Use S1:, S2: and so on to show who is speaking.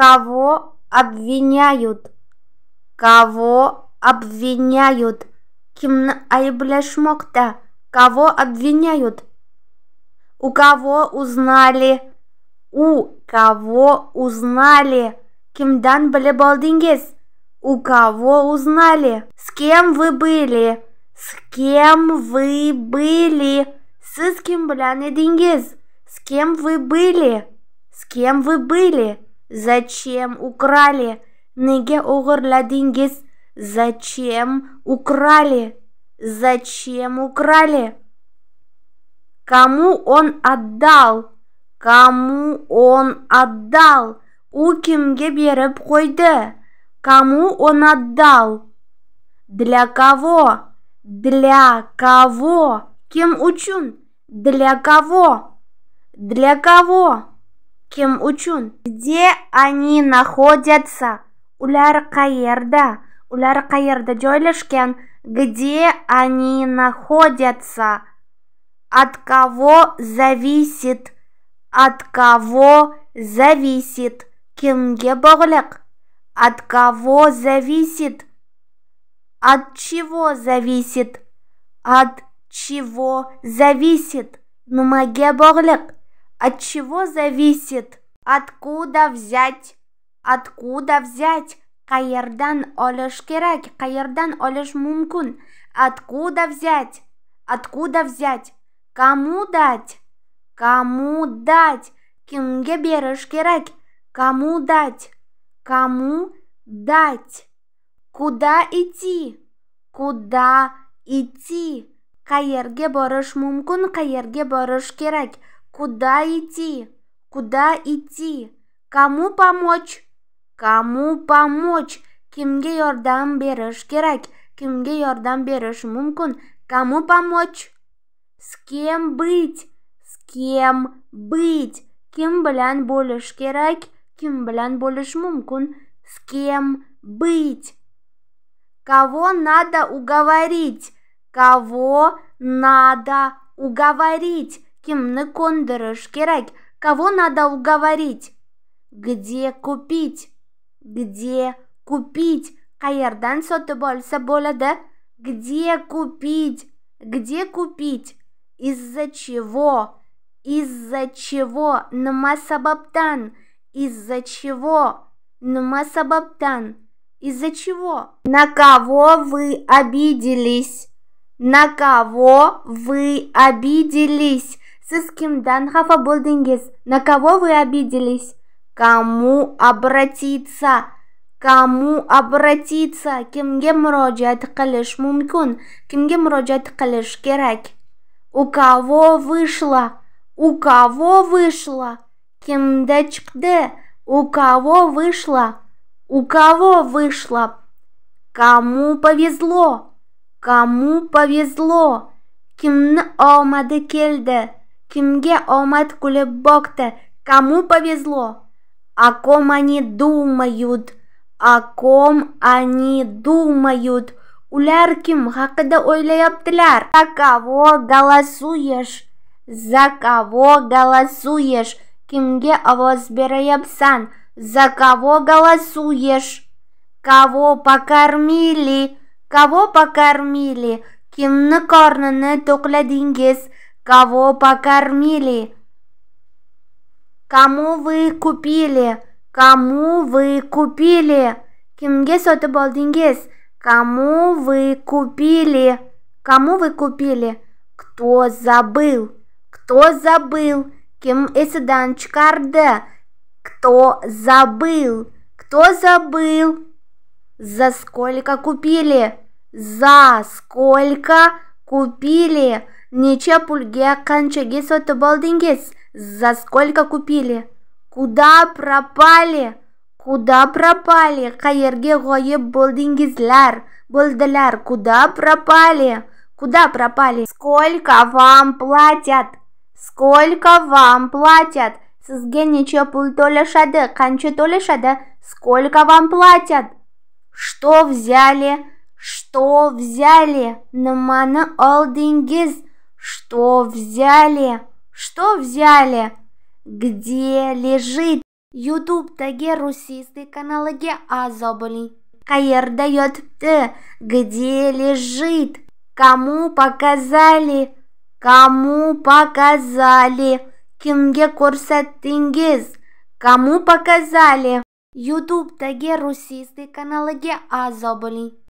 S1: Кого обвиняют? Кого обвиняют? Кимна айбляшмокта. Кого обвиняют? У кого узнали? У кого узнали? Кимдан Балебалдингес. У кого узнали? С кем вы были? С кем вы были? С кем блянедингес? С кем вы были? С кем вы были? Зачем украли? Неге огырладингиз? Зачем украли? Зачем украли? Кому он отдал? Кому он отдал? У кимге беріп қойды? Кому он отдал? Для кого? Для кого? Кем учун? Для кого? Для кого? kim uchun где они находятся ular qayerda ular qayerda joylashgan где они находятся от кого зависит от кого зависит kimga bog'liq от кого зависит от чего зависит от чего зависит Нумаге bog'liq от чего зависит? Откуда взять? Откуда взять? Каердан олиш керек? Каердан олиш мумкун? Откуда взять? Откуда взять? Кому дать? Кому дать? Кимге бериш керек? Кому дать? Кому дать? Куда идти? Куда идти? Каерге бориш мумкун? Каерге бориш керек? Куда идти? Куда идти? Кому помочь? Кому помочь? Kimga yordam berish kerak? Kimga yordam berish mumkin? Кому помочь? С кем быть? С кем быть? Кем блян bo'lish kerak? Кем блян bo'lish mumkin? С кем быть? Кого надо уговорить? Кого надо уговорить? Kimni ko'ndirish kerak? Кого надо уговорить? Где купить? Где купить? Qayerdan sotib olsa bo'ladi? Где купить? Где купить? Из-за чего? Из-за чего? Нма сабаптан. Из-за чего? Нма сабаптан. Из-за чего? На кого вы обиделись? На кого вы обиделись? Siz kimdan xafa bo'ldingiz? На кого вы обиделись? Кому обратиться? Кому обратиться? Kimga murojaat qilish mumkin? Kimga murojaat qilish керек? У кого вышло? У кого вышло? Kimda chiqdi? У кого вышло? У кого вышло? Кому повезло? Кому повезло? Kimni omadi keldi? Kimga omad kulib boqdi, кому повезло. О ком они думают? О ком они думают? Ular kim haqida o'ylayaptilar? За кого голосуешь? За кого голосуешь? Кимге, ovoz berayapsan? За кого голосуешь? Кого покормили? Кого покормили? Kimni qornini to'qladingiz? кого покормили, кому вы купили, кому вы купили, кимге сотып алдингез, кому вы купили, кому вы купили, кто забыл, кто забыл, ким эсидан чикарды, кто забыл, кто забыл, за сколько купили, за сколько купили, Necha pulga qanchaga sotib oldingiz? За сколько купили? Куда пропали? Куда пропали? Qayerga g'oyib bo'ldingizlar? Bo'ldilar, куда пропали? Куда пропали? Сколько вам платят? Сколько вам платят? Sizga necha pul to'lashadi? Qancha to'lashadi? Сколько вам платят? Что взяли? Что взяли? Nimani oldingiz? Что взяли? Что взяли? Где лежит? YouTube'dagi rossiyskiy kanaliga a'zo bo'ling. Qayerda yotibdi? Где лежит? Кому показали? Кому показали? Kimga ko'rsatdingiz? Кому показали? YouTube'dagi rossiyskiy kanaliga a'zo bo'ling.